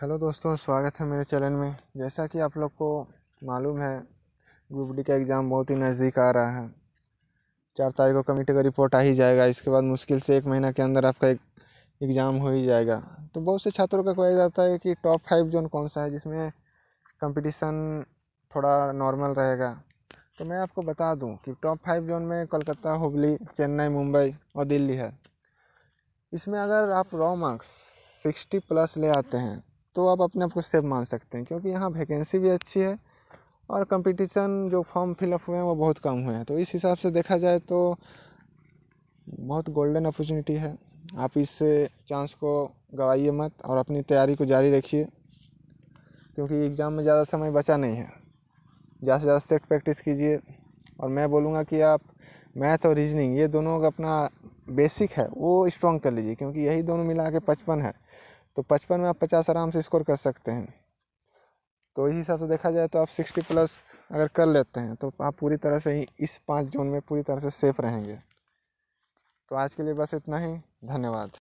hello दोस्तों स्वागत है मेरे चैनल में जैसा कि आप लोग को मालूम है ग्रुप डी का एग्ज़ाम बहुत ही नज़दीक आ रहा है चार तारीख को कमेटी का रिपोर्ट आ ही जाएगा इसके बाद मुश्किल से एक महीना के अंदर आपका एक एग्ज़ाम हो ही जाएगा तो बहुत से छात्रों का कहा जाता है कि टॉप फाइव जोन कौन सा है जिसमें कंपटीशन थोड़ा नॉर्मल रहेगा तो मैं आपको बता दूं कि टॉप फाइव जोन में कोलकाता हुबली चेन्नई मुंबई और दिल्ली है इसमें अगर आप रॉ मार्क्स सिक्सटी प्लस ले आते हैं तो आप अपने आप को सेफ मान सकते हैं क्योंकि यहाँ वैकेंसी भी अच्छी है और कंपटीशन जो फॉर्म फिलअप हुए हैं वो बहुत कम हुए हैं तो इस हिसाब से देखा जाए तो बहुत गोल्डन अपॉर्चुनिटी है आप इस चांस को गवाइए मत और अपनी तैयारी को जारी रखिए क्योंकि एग्ज़ाम में ज़्यादा समय बचा नहीं है ज़्यादा से ज़्यादा सेट प्रैक्टिस कीजिए और मैं बोलूँगा कि आप मैथ और रीजनिंग ये दोनों का अपना बेसिक है वो स्ट्रॉन्ग कर लीजिए क्योंकि यही दोनों मिला के पचपन है तो पचपन में आप पचास आराम से स्कोर कर सकते हैं तो इस हिसाब से देखा जाए तो आप सिक्सटी प्लस अगर कर लेते हैं तो आप पूरी तरह से ही इस पाँच जोन में पूरी तरह से सेफ रहेंगे तो आज के लिए बस इतना ही धन्यवाद